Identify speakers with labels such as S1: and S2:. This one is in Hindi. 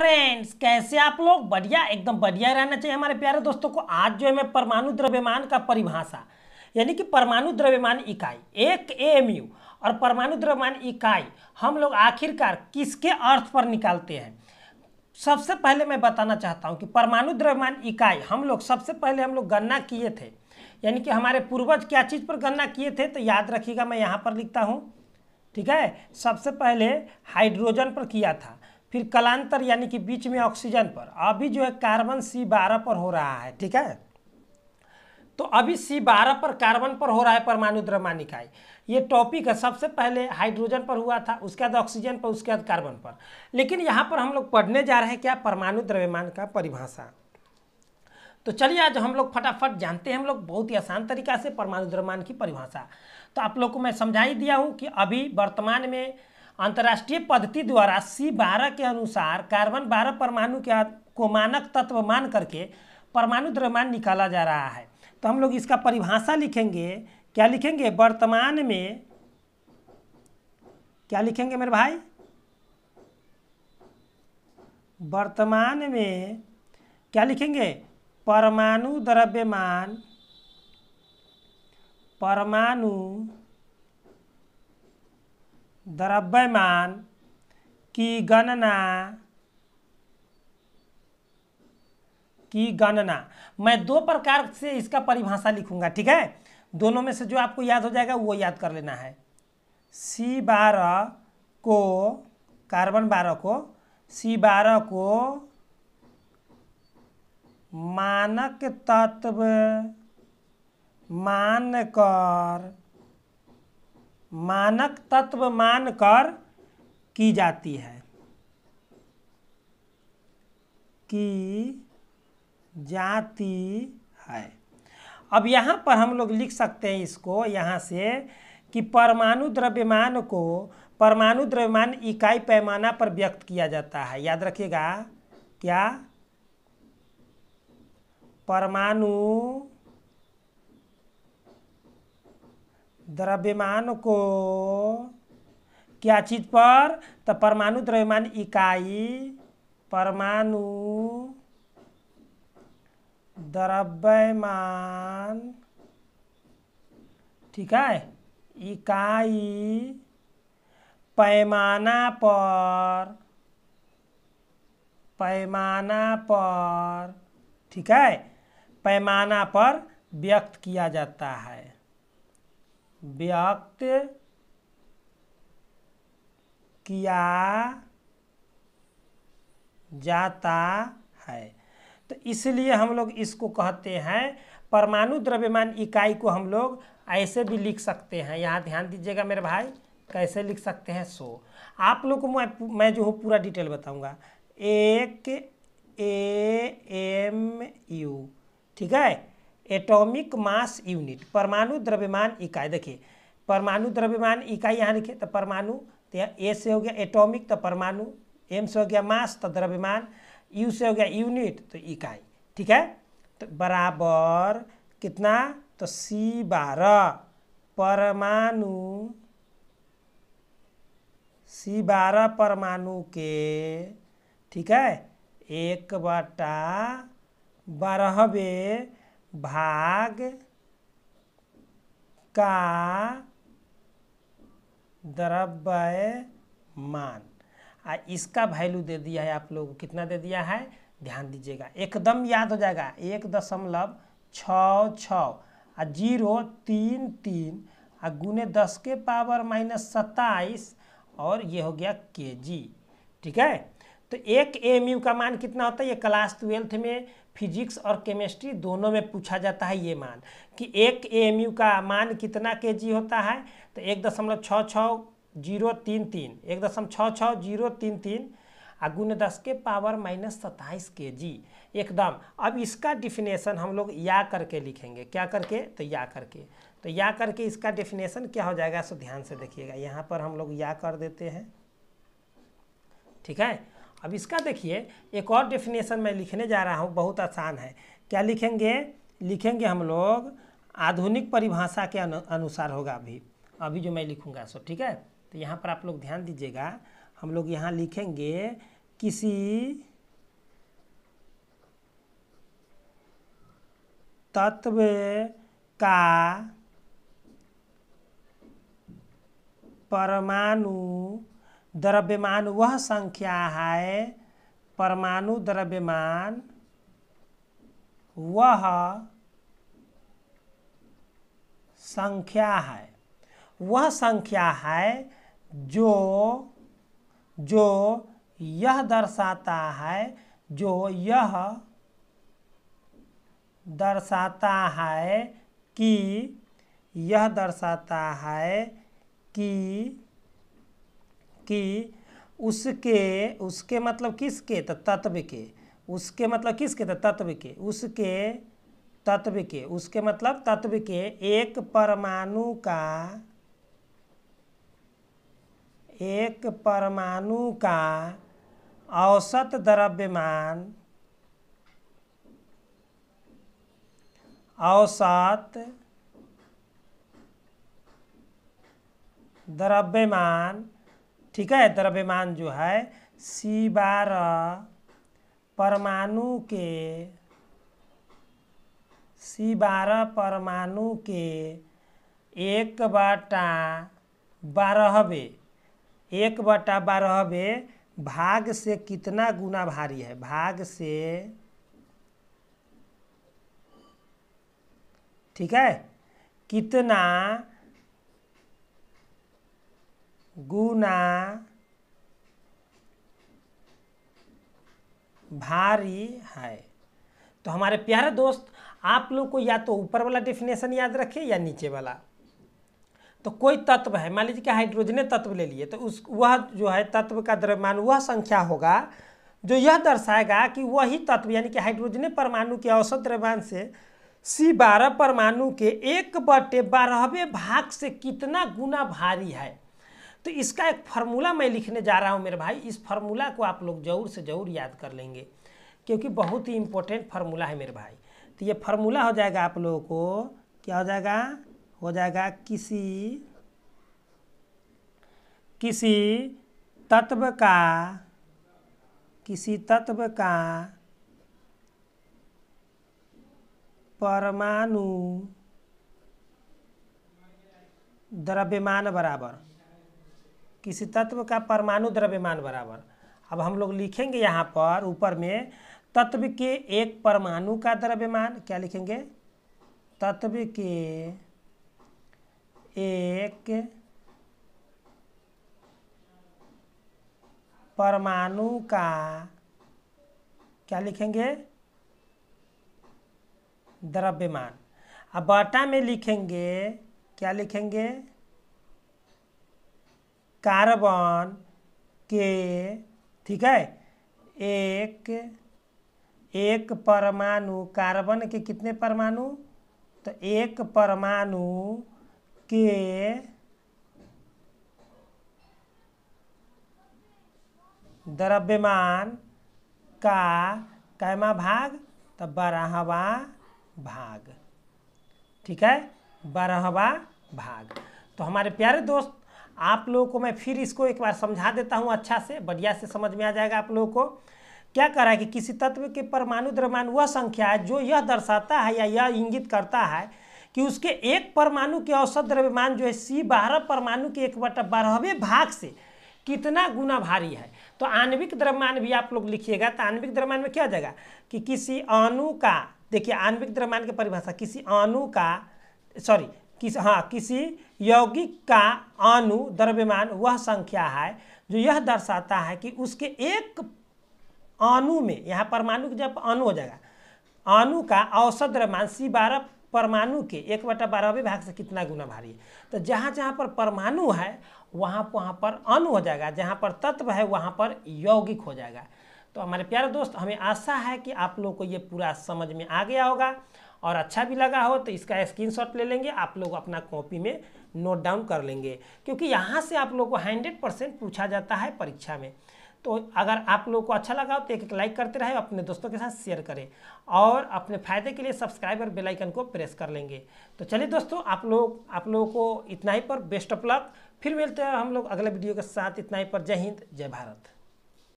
S1: फ्रेंड्स कैसे आप लोग बढ़िया एकदम बढ़िया रहना चाहिए हमारे प्यारे दोस्तों को आज जो है मैं परमाणु द्रव्यमान का परिभाषा यानी कि परमाणु द्रव्यमान इकाई एक एएमयू और परमाणु द्रव्यमान इकाई हम लोग आखिरकार किसके अर्थ पर निकालते हैं सबसे पहले मैं बताना चाहता हूँ कि परमाणु द्रव्यमान इकाई हम लोग सबसे पहले हम लोग गणना किए थे यानी कि हमारे पूर्वज क्या चीज़ पर गणना किए थे तो याद रखिएगा मैं यहाँ पर लिखता हूँ ठीक है सबसे पहले हाइड्रोजन पर किया था फिर कलांतर यानी कि बीच में ऑक्सीजन पर अभी जो है कार्बन सी बारह पर हो रहा है ठीक है तो अभी सी बारह पर कार्बन पर हो रहा है परमाणु द्रव्यमान इकाई ये टॉपिक है सबसे पहले हाइड्रोजन पर हुआ था उसके बाद ऑक्सीजन पर उसके बाद कार्बन पर लेकिन यहाँ पर हम लोग पढ़ने जा रहे हैं क्या परमाणु द्रव्यमान का परिभाषा तो चलिए आज हम लोग फटाफट जानते हैं हम लोग बहुत ही आसान तरीका से परमाणु द्रव्यमान की परिभाषा तो आप लोग को मैं समझा ही दिया हूँ कि अभी वर्तमान में अंतर्राष्ट्रीय पद्धति द्वारा सी बारह के अनुसार कार्बन बारह परमाणु के को मानक तत्व मान करके परमाणु द्रव्यमान निकाला जा रहा है तो हम लोग इसका परिभाषा लिखेंगे क्या लिखेंगे वर्तमान में क्या लिखेंगे मेरे भाई वर्तमान में क्या लिखेंगे परमाणु द्रव्यमान परमाणु द्रव्यमान की गणना की गणना मैं दो प्रकार से इसका परिभाषा लिखूंगा ठीक है दोनों में से जो आपको याद हो जाएगा वो याद कर लेना है सी बारह को कार्बन बारह को सी बारह को मानक तत्व मानकर मानक तत्व मानकर की जाती है की जाती है अब यहाँ पर हम लोग लिख सकते हैं इसको यहाँ से कि परमाणु द्रव्यमान को परमाणु द्रव्यमान इकाई पैमाना पर व्यक्त किया जाता है याद रखिएगा क्या परमाणु द्रव्यमान को क्या चीज पर तो परमाणु द्रव्यमान इकाई परमाणु द्रव्यमान ठीक है इकाई पैमाना पर पैमाना पर ठीक है पैमाना पर व्यक्त किया जाता है व्यक्त किया जाता है तो इसलिए हम लोग इसको कहते हैं परमाणु द्रव्यमान इकाई को हम लोग ऐसे भी लिख सकते हैं यहाँ ध्यान दीजिएगा मेरे भाई कैसे लिख सकते हैं सो आप लोग को मैं मैं जो हूँ पूरा डिटेल बताऊँगा एक ए एम यू ठीक है एटॉमिक मास यूनिट परमाणु द्रव्यमान इकाई देखिए परमाणु द्रव्यमान इकाई यहाँ लिखे तो परमाणु तो यहाँ ए से हो गया एटॉमिक तो परमाणु एम से हो गया मास तो द्रव्यमान यू से हो गया यूनिट तो इकाई ठीक है तो बराबर कितना तो सी बारह परमाणु सी बारह परमाणु के ठीक है एक बटा बारहवें भाग का द्रव्य मान आ इसका वैल्यू दे दिया है आप लोग कितना दे दिया है ध्यान दीजिएगा एकदम याद हो जाएगा एक दशमलव छ छ जीरो तीन तीन आ गुने दस के पावर माइनस सत्ताईस और ये हो गया के जी ठीक है तो एक एम यू का मान कितना होता है ये क्लास ट्वेल्थ में फिजिक्स और केमिस्ट्री दोनों में पूछा जाता है ये मान कि एक ए का मान कितना के जी होता है तो एक दशमलव छः छः जीरो तीन तीन एक दशमलव छः छः जीरो तीन तीन और गुण दस के पावर माइनस सत्ताईस के जी एकदम अब इसका डिफिनेशन हम लोग या करके लिखेंगे क्या करके तो या करके तो या करके इसका डिफिनेशन क्या हो जाएगा सो ध्यान से देखिएगा यहाँ पर हम लोग या कर देते हैं ठीक है अब इसका देखिए एक और डेफिनेशन मैं लिखने जा रहा हूँ बहुत आसान है क्या लिखेंगे लिखेंगे हम लोग आधुनिक परिभाषा के अनु, अनुसार होगा अभी अभी जो मैं लिखूँगा सो ठीक है तो यहाँ पर आप लोग ध्यान दीजिएगा हम लोग यहाँ लिखेंगे किसी तत्व का परमाणु द्रव्यमान वह संख्या है परमाणु द्रव्यमान वह संख्या है वह संख्या है जो जो यह दर्शाता है जो यह दर्शाता है कि यह दर्शाता है कि कि उसके उसके मतलब किसके तो तत्व के उसके मतलब किसके तो तत्व के उसके तत्व के उसके मतलब तत्व के एक परमाणु का एक परमाणु का औसत द्रव्यमान औसत द्रव्यमान ठीक है द्रव्यमान जो है सी बारह परमाणु के सी बारह परमाणु के एक बटा बारहवे एक बटा बारहवे भाग से कितना गुना भारी है भाग से ठीक है कितना गुना भारी है तो हमारे प्यारे दोस्त आप लोग को या तो ऊपर वाला डेफिनेशन याद रखे या नीचे वाला तो कोई तत्व है मान लीजिए कि हाइड्रोजने तत्व ले लिए तो उस वह जो है तत्व का द्रव्यमान वह संख्या होगा जो यह दर्शाएगा कि वही तत्व यानी कि हाइड्रोजने परमाणु के औसत द्रव्यमान से सी बारह परमाणु के एक बटे बारहवें भाग से कितना गुना भारी है तो इसका एक फार्मूला मैं लिखने जा रहा हूँ मेरे भाई इस फार्मूला को आप लोग जरूर से जरूर याद कर लेंगे क्योंकि बहुत ही इम्पोर्टेंट फार्मूला है मेरे भाई तो ये फार्मूला हो जाएगा आप लोगों को क्या हो जाएगा हो जाएगा किसी किसी तत्व का किसी तत्व का परमाणु द्रव्यमान बराबर किसी तत्व का परमाणु द्रव्यमान बराबर अब हम लोग लिखेंगे यहाँ पर ऊपर में तत्व के एक परमाणु का द्रव्यमान क्या लिखेंगे तत्व के एक परमाणु का क्या लिखेंगे द्रव्यमान अब बाटा में लिखेंगे क्या लिखेंगे कार्बन के ठीक है एक एक परमाणु कार्बन के कितने परमाणु तो एक परमाणु के द्रव्यमान का कैमा भाग तो बारहवा भाग ठीक है बारहवा भाग तो हमारे प्यारे दोस्त आप लोगों को मैं फिर इसको एक बार समझा देता हूँ अच्छा से बढ़िया से समझ में आ जाएगा आप लोगों को क्या करा रहा है कि किसी तत्व के परमाणु द्रव्यमान वह संख्या है जो यह दर्शाता है या यह इंगित करता है कि उसके एक परमाणु के औसत द्रव्यमान जो है सी बारह परमाणु के एक बट बारहवें भाग से कितना गुना भारी है तो आणविक द्रव्यमान भी आप लोग लिखिएगा तो आणविक द्रव्यमान में क्या हो जाएगा कि किसी अणु का देखिए आणविक द्रव्यमान की परिभाषा किसी अणु का सॉरी किस हाँ किसी यौगिक का अणु द्रव्यमान वह संख्या है जो यह दर्शाता है कि उसके एक अणु में यहाँ परमाणु जब अणु हो जाएगा अणु का औसत द्रव्यमान सी बारह परमाणु के एक बटा बारहवें भाग से कितना गुना भारी है तो जहाँ जहाँ पर परमाणु है वहाँ वहाँ पर अणु हो जाएगा जहाँ पर तत्व है वहाँ पर यौगिक हो जाएगा तो हमारे प्यारे दोस्त हमें आशा है कि आप लोग को ये पूरा समझ में आ गया होगा और अच्छा भी लगा हो तो इसका स्क्रीनशॉट ले लेंगे आप लोग अपना कॉपी में नोट डाउन कर लेंगे क्योंकि यहाँ से आप लोग को हंड्रेड परसेंट पूछा जाता है परीक्षा में तो अगर आप लोग को अच्छा लगा हो तो एक एक लाइक करते रहे अपने दोस्तों के साथ शेयर करें और अपने फ़ायदे के लिए सब्सक्राइब और बेलाइकन को प्रेस कर लेंगे तो चलिए दोस्तों आप लोग आप लोगों को इतना ही पर बेस्ट ऑफ लक फिर मिलते हैं हम लोग अगले वीडियो के साथ इतना ही पर जय हिंद जय भारत